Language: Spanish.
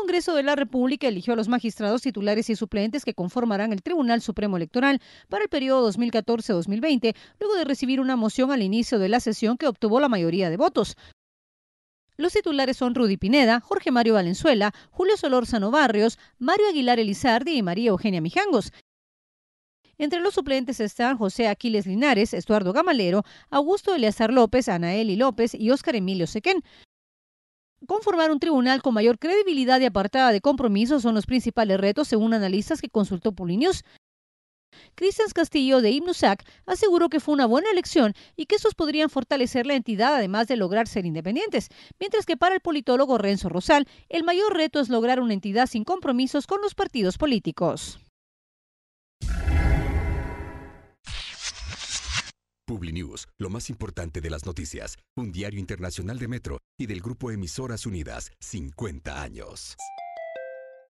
Congreso de la República eligió a los magistrados titulares y suplentes que conformarán el Tribunal Supremo Electoral para el periodo 2014-2020, luego de recibir una moción al inicio de la sesión que obtuvo la mayoría de votos. Los titulares son Rudy Pineda, Jorge Mario Valenzuela, Julio Solórzano Barrios, Mario Aguilar Elizardi y María Eugenia Mijangos. Entre los suplentes están José Aquiles Linares, Estuardo Gamalero, Augusto Eleazar López, Anaeli López y Óscar Emilio Sequén. Conformar un tribunal con mayor credibilidad y apartada de compromisos son los principales retos, según analistas que consultó Publinews. Cristian Castillo de IMNUSAC aseguró que fue una buena elección y que estos podrían fortalecer la entidad además de lograr ser independientes, mientras que para el politólogo Renzo Rosal el mayor reto es lograr una entidad sin compromisos con los partidos políticos. PubliNews, lo más importante de las noticias, un diario internacional de Metro y del Grupo Emisoras Unidas 50 años.